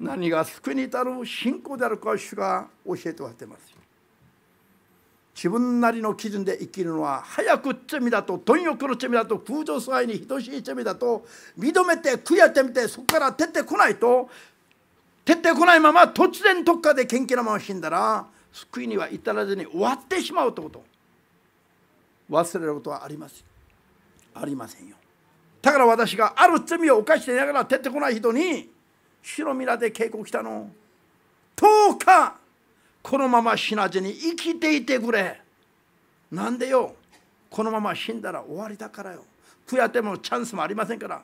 S1: 何が救いに至る信仰であるか主が教えておられています自分なりの基準で生きるのは早く罪だと貪欲の罪だと空上崇拝に等しい罪だと認めて悔やってみてそこから出てこないと出てこないまま突然特化で元気なまま死んだら救いには至らずに終わってしまうってこと忘れることはありますありませんよだから私がある罪を犯していながら出てこない人に主の皆で警告したの10日このまま死なずに生きていてくれなんでよこのまま死んだら終わりだからよ悔やてもチャンスもありませんから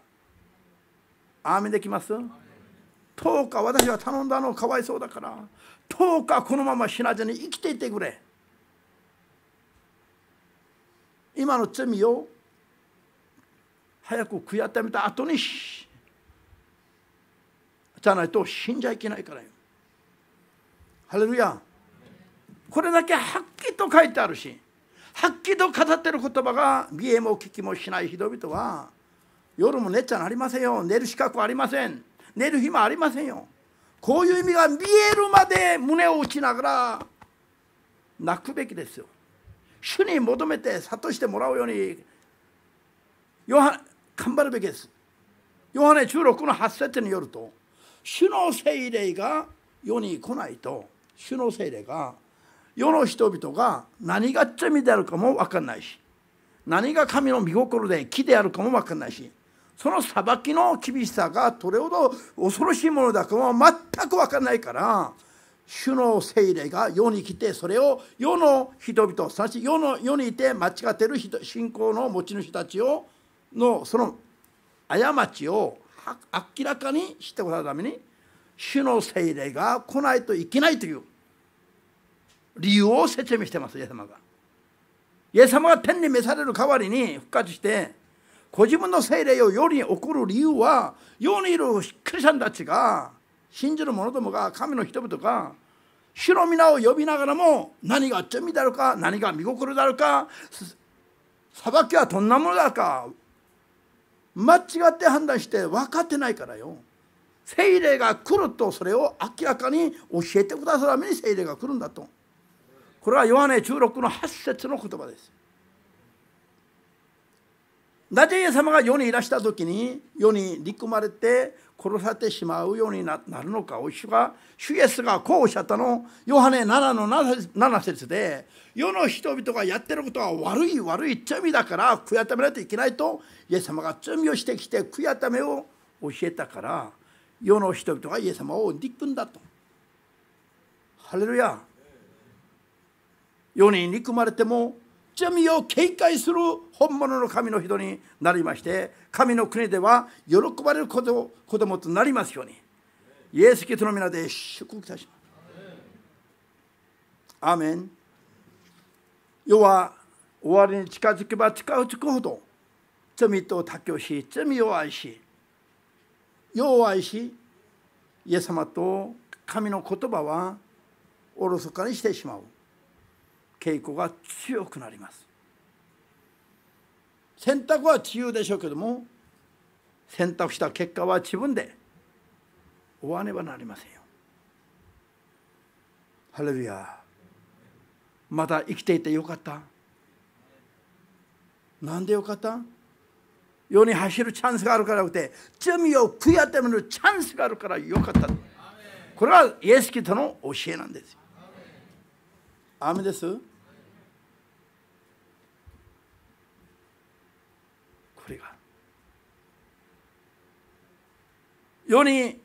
S1: アーメンできますどうか私は頼んだのかわいそうだからどうかこのまま死なずに生きていてくれ今の罪を早く悔やったみた後にじゃないと死んじゃいけないからよハレルヤこれだけはっきりと書いてあるしはっきりと語ってる言葉が見えも聞きもしない人々は夜も寝ちゃなりませんよ寝る資格はありません寝る暇ありませんよこういう意味が見えるまで胸を打ちながら泣くべきですよ主に求めて諭してもらうようにヨハ頑張るべきですヨハネ16の8節によると主の精霊が世に来ないと主の精霊が世の人々が何が罪であるかも分かんないし何が神の御心で木であるかも分かんないしその裁きの厳しさがどれほど恐ろしいものだかも全く分かんないから主の精霊が世に来てそれを世の人々すなわち世の世にいて間違ってる信仰の持ち主たちをのその過ちを明らかにしてださるために主の精霊が来ないといけないという理由を説明してますイエス様が。イエス様が天に召される代わりに復活してご自分の精霊を世に送る理由は世にいるクリスチャンたちが信じる者どもが神の人々が主の皆を呼びながらも何が罪であるか何が見心であるか裁きはどんなものだか間違って判断して分かってないからよ精霊が来るとそれを明らかに教えてくださるために精霊が来るんだとこれはヨハネ16の8節の言葉ですなぜイエス様が世にいらした時に世に憎まれて殺されてしまうようになるのか主が主イエスがこうおっしゃったのヨハネ7の 7, 7節で世の人々がやってることは悪い悪い罪だから悔い改めないといけないとイエス様が罪をしてきて悔い改めを教えたから世の人々がイエス様を憎んだと。ハレルヤ世に憎まれても罪を警戒する本物の神の人になりまして神の国では喜ばれる子供子供となりますようにイエス・キリストの皆で祝福いたしますアーメン世は終わりに近づけば近づくほど罪と妥協し罪を愛し世を愛しイエス様と神の言葉はおろそかにしてしまう傾向が強くなります選択は自由でしょうけども選択した結果は自分で追わねばなりませんよ。ハレルヤまた生きていてよかった。なんでよかった世に走るチャンスがあるからくて罪を悔やってみるチャンスがあるからよかった。これはイエス・キリストの教えなんですよ。アメです。世に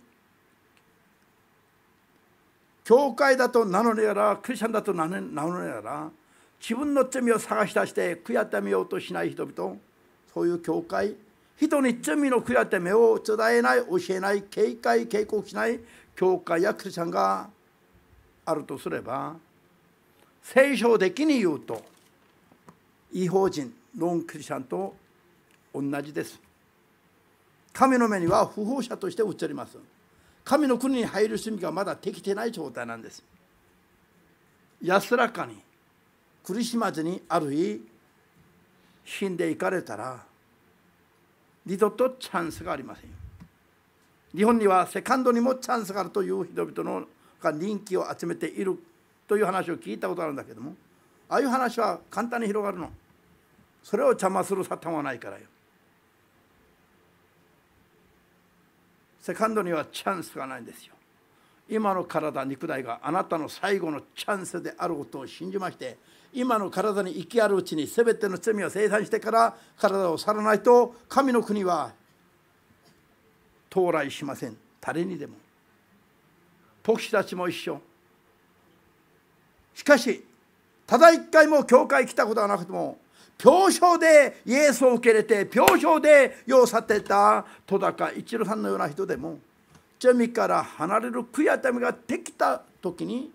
S1: 教会だと名乗るやらクリスチャンだと名乗るやら自分の罪を探し出して悔い改めようとしない人々そういう教会人に罪の悔い改めを伝えない教えない警戒警告しない教会やクリスチャンがあるとすれば聖書的に言うと違法人ノンクリスチャンと同じです。神の目には不法者として映ります神の国に入る趣味がまだできてない状態なんです安らかに苦しまずにある日死んでいかれたら二度とチャンスがありません日本にはセカンドにもチャンスがあるという人々のが人気を集めているという話を聞いたことがあるんだけどもああいう話は簡単に広がるのそれを邪魔するサタンはないからよセカンドにはチャンスがないんですよ今の体肉体があなたの最後のチャンスであることを信じまして今の体に生きあるうちに全ての罪を生産してから体を去らないと神の国は到来しません誰にでも牧師たちも一緒しかしただ一回も教会来たことがなくても表彰でイエスを受け入れて表彰で世を去っていた戸高一郎さんのような人でも罪から離れる悔い改めができた時に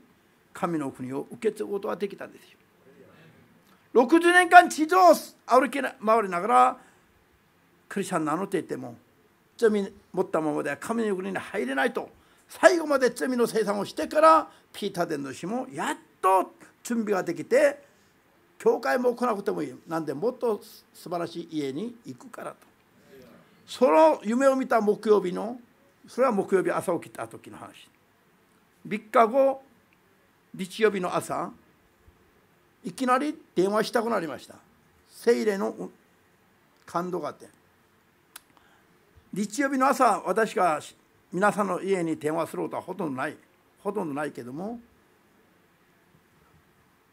S1: 神の国を受け継ぐことができたんですよ。60年間地上を歩き回りながらクリスチャン名乗っていても罪持ったままでは神の国に入れないと最後まで罪の生産をしてからピーター伝道師もやっと準備ができて教会も来なくてもいいなんでもっと素晴らしい家に行くからとその夢を見た木曜日のそれは木曜日朝起きた時の話3日後日曜日の朝いきなり電話したくなりました聖霊の感動があって日曜日の朝私が皆さんの家に電話することはほとんどないほとんどないけども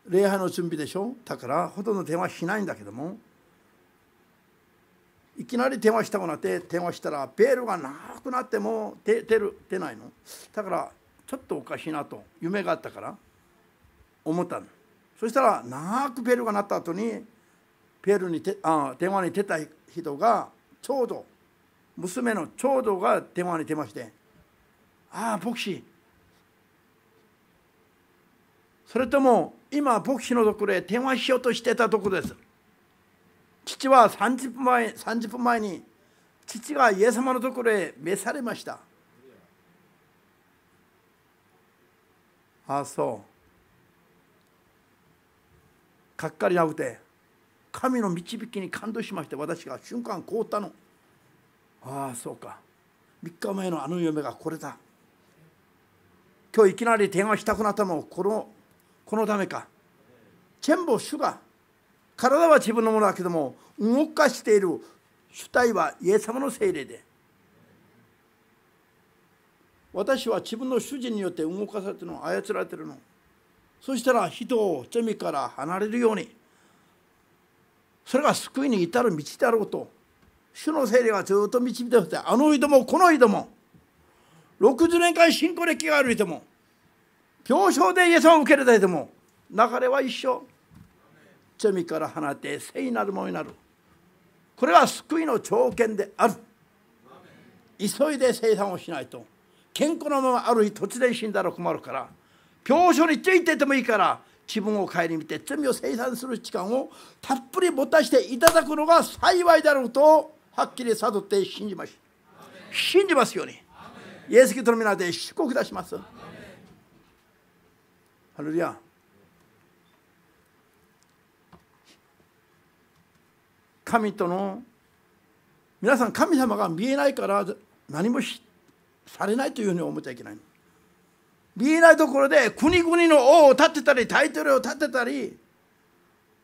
S1: 礼拝の準備でしょだからほとんど電話しないんだけどもいきなり電話したくなって電話したらベールがなくなっても出出る出ないのだからちょっとおかしいなと夢があったから思ったのそしたら長くベールが鳴った後にベールにてあ電話に出た人がちょうど娘のちょうどが電話に出まして「ああ牧師それとも今牧師のところへ電話しようとしてたところです父は30分前 ,30 分前に父がイエス様のところへ召されましたああそうかっかりなくて神の導きに感動しまして私が瞬間凍ったのああそうか3日前のあの嫁がこれだ今日いきなり電話したくなったのこのこのためか全部主が体は自分のものだけども動かしている主体はイエス様の精霊で私は自分の主人によって動かされてるの操られてるのそしたら人を罪から離れるようにそれが救いに至る道であろうと主の精霊がずっと導いてきてあの人もこの人も60年間信仰歴がある人も表彰でイエスを受け入れた人も流れは一緒罪から放て聖なるものになるこれは救いの条件である急いで生産をしないと健康のままある日突然死んだら困るから表彰についててもいいから自分を顧みて罪を清算する時間をたっぷり持たせていただくのが幸いであることをはっきり悟って信じます信じますようにイエス・キリストの皆で祝福いたします。ハレルヤ神との皆さん神様が見えないから何もされないというふうに思っちゃいけない見えないところで国々の王を立てたりタイトルを立てたり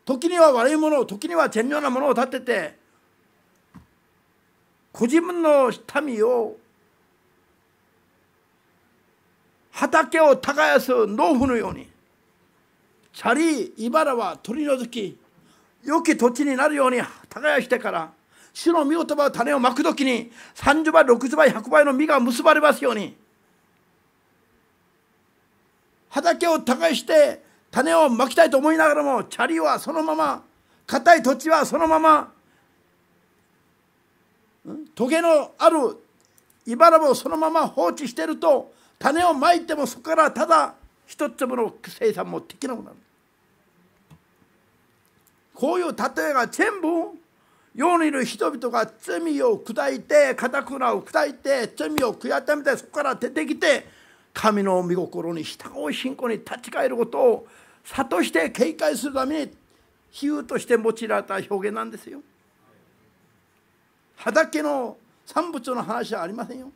S1: 時には悪いものを時には善良なものを立ててご自分の民を畑を耕す農夫のようにチャリ茨は取り除き良き土地になるように耕してから主の御言葉は種をまく時に30倍60倍100倍の実が結ばれますように畑を耕して種をまきたいと思いながらもチャリはそのまま硬い土地はそのままトゲのある茨をそのまま放置してると種をまいてもそこからただ一粒の生産もできなくなるこういう例えが全部世にいる人々が罪を砕いてたくなを砕いて罪を悔やめてそこから出てきて神の御心に従う信仰に立ち返ることを諭して警戒するために比喩として用いられた表現なんですよ。畑の産物の話はありませんよ。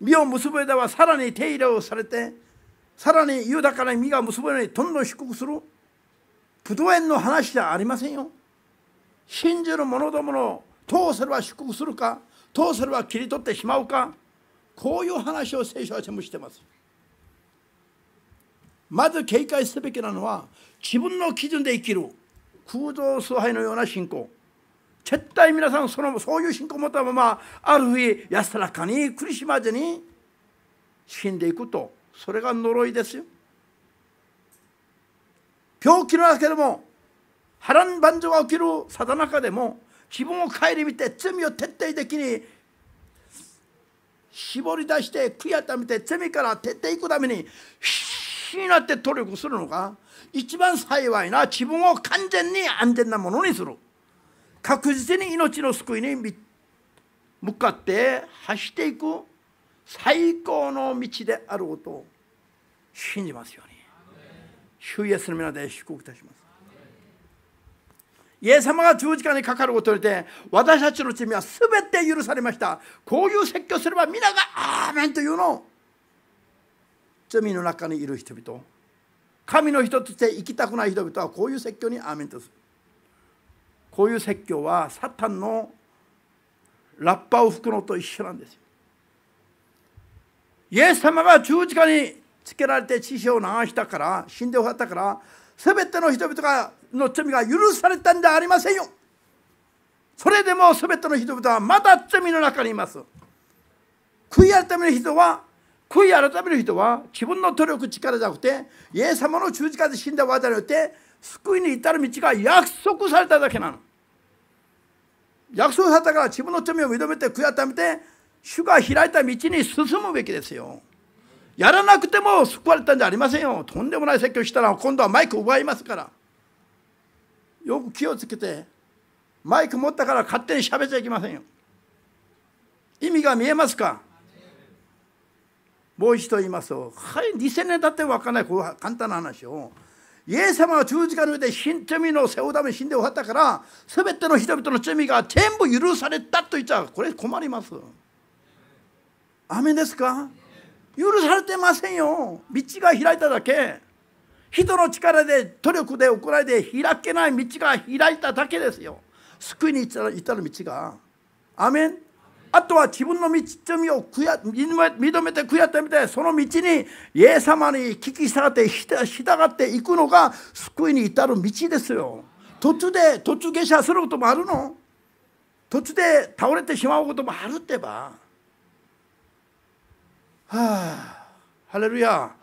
S1: 実を結ぶ枝はさらに手入れをされてさらに豊かな実が結ぶようにどんどん祝福する不動園の話じゃありませんよ信じる者どものどうすれば祝福するかどうすれば切り取ってしまうかこういう話を聖書は全部してますまず警戒すべきなのは自分の基準で生きる空洞崇拝のような信仰絶対皆さんそのそういう信仰を持ったままある日安らかに苦しまずに死んでいくとそれが呪いですよ病気の中でも波乱万丈が起きるさだ中でも自分を顧みて罪を徹底的に絞り出して悔い改めて罪から徹底いくために必死になって努力するのが一番幸いな自分を完全に安全なものにする。確実に命の救いに向かって走っていく最高の道であることを信じますように主イエスの皆で祝福いたしますイエス様が十字架にかかることにて私たちの罪は全て許されましたこういう説教すれば皆が「アーメン」というのを罪の中にいる人々神の人として生きたくない人々はこういう説教にアーメンとするこういう説教はサタンのラッパを吹くのと一緒なんですよ。イエス様が十字架につけられて血潮を流したから死んで終わったから全ての人々がの罪が許されたんじゃありませんよ。それでも全ての人々はまだ罪の中にいます。悔い改める人は悔い改める人は自分の努力力じゃなくてイエス様の十字架で死んだ技によって救いに至る道が約束されただけなの。約束されたから自分の罪を認めて悔い改めて主が開いた道に進むべきですよやらなくても救われたんじゃありませんよとんでもない説教したら今度はマイク奪いますからよく気をつけてマイク持ったから勝手に喋っちゃいけませんよ意味が見えますかもう一度言いますと、はい、2000年経っても分からないこう簡単な話をイエス様は十字架の上で罪の背負うために死んで終わったから全ての人々の罪が全部許されたと言っちゃこれ困ります。雨ですか許されてませんよ道が開いただけ人の力で努力で行いで開けない道が開いただけですよ救いに至る道がアメンあとは自分の道を悔や認めて悔やってみてその道にイエス様に聞き従って従っていくのが救いに至る道ですよ。途中で途中下車することもあるの途中で倒れてしまうこともあるってば。はあハレルヤ。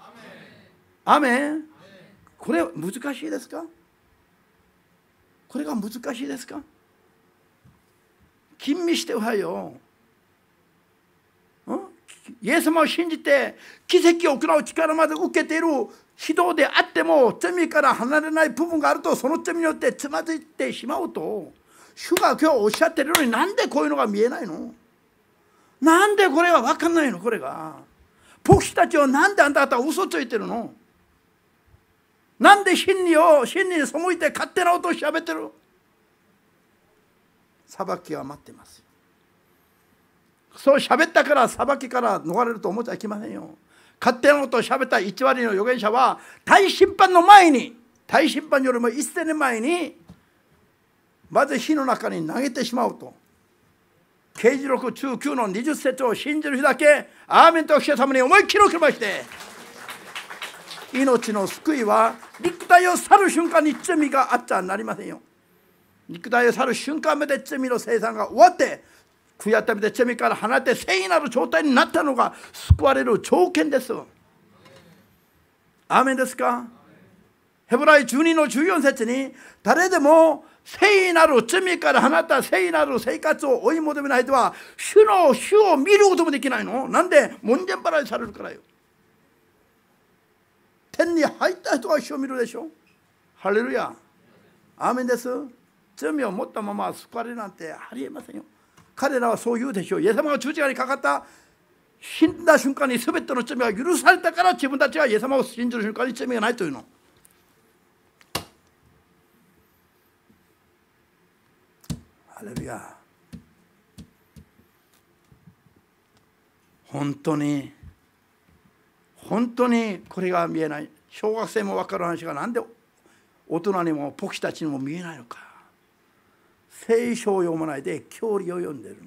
S1: 雨これ難しいですかこれが難しいですか吟味しておはよう。イエス様を信じて奇跡を行う力まで受けている導であっても罪から離れない部分があるとその罪によってつまずいてしまうと主が今日おっしゃってるのになんでこういうのが見えないのなんでこれは分かんないのこれが牧師たちはなんであんた方嘘ついてるのなんで真理を真理に背いて勝手なことを喋ってる裁きは待ってますそう喋ったから裁きから逃れると思っちゃいけませんよ勝手なことを喋った1割の預言者は大審判の前に大審判よりも1000年前にまず火の中に投げてしまうと刑事録中9の20節を信じる日だけアーメンとお者様に思いっきりおきまして命の救いは肉体を去る瞬間に罪があっちゃなりませんよ肉体を去る瞬間まで罪の生産が終わって悔いためて罪から離れて聖なる状態になったのが救われる条件です。アーメンですかヘブライ12の14節に誰でも聖なる罪から放った聖なる生活を追い求めないとは主の主を見ることもできないのなんで門前払いされるからよ天に入った人が主を見るでしょハレルヤアーメンです罪を持ったまま救われるなんてありえませんよ彼らはそう言うでしょうイエス様が十字架にかかった死んだ瞬間に全ての罪が許されたから自分たちはイエス様を信じる瞬間に罪がないというのハレルヤ本当に本当にこれが見えない小学生も分かる話が何で大人にも僕たちにも見えないのか聖書を読まないで教理を読んでるの。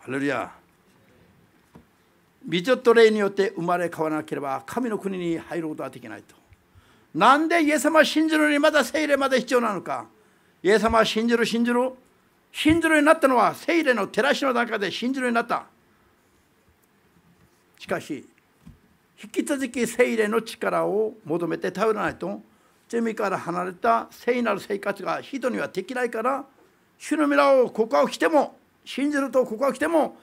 S1: ハレルヤ美女と霊によって生まれ変わらなければ神の国に入ることはできないと。なんでイエス様信じるのにまだ聖霊まで必要なのかイエス様信じる信じる信じるようになったのは聖霊の照らしの中で信じるようになった。しかし引き続き聖霊の力を求めて頼らないと罪から離れた聖なる生活が人にはできないから主の皆をここは来ても信じるとここは来ても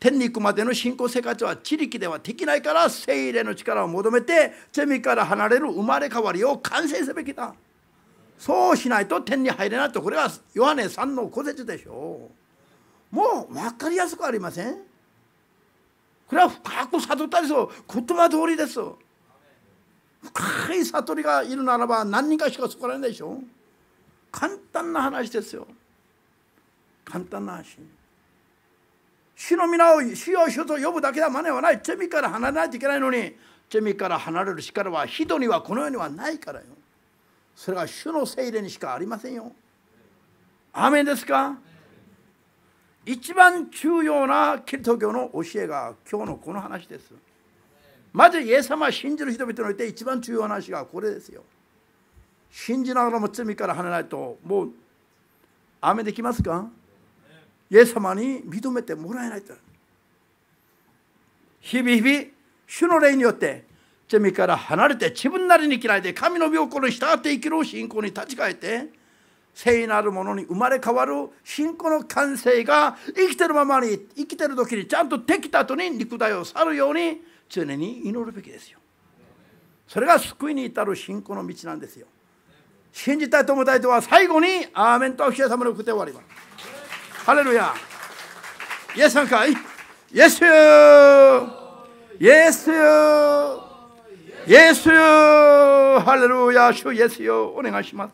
S1: 天に行くまでの信仰生活は地力ではできないから聖霊の力を求めて罪から離れる生まれ変わりを完成すべきだそうしないと天に入れないとこれはヨハネ3の小説でしょうもう分かりやすくありませんこれは深く悟ったりそう言葉通りです。深い悟りがいるならば何人かしか救われないでしょ。簡単な話ですよ。簡単な話。主の皆を主を主と呼ぶだけではまねはない。罪ミから離れないといけないのに、罪ミから離れる力は人にはこの世にはないからよ。それが主の精霊にしかありませんよ。アメですか、一番重要なキリスト教の教えが今日のこの話です。まずイエス様信じる人々において一番重要な話がこれですよ。信じながらも罪から離れないともう雨できますかイエス様に認めてもらえないと。日々日々、主の霊によって罪から離れて自分なりに嫌いで神の病行に従って生きる信仰に立ち返って聖なるものに生まれ変わる信仰の完成が生きてるままに生きてる時にちゃんとできた後に肉体を去るように常に祈るべきですよそれが救いに至る信仰の道なんですよ信じたいと思とた人は最後にアーメンとお主様の送で終わりますハレルヤイエスさんかいイエスイエスイエスハレルヤ主イエスよお願いします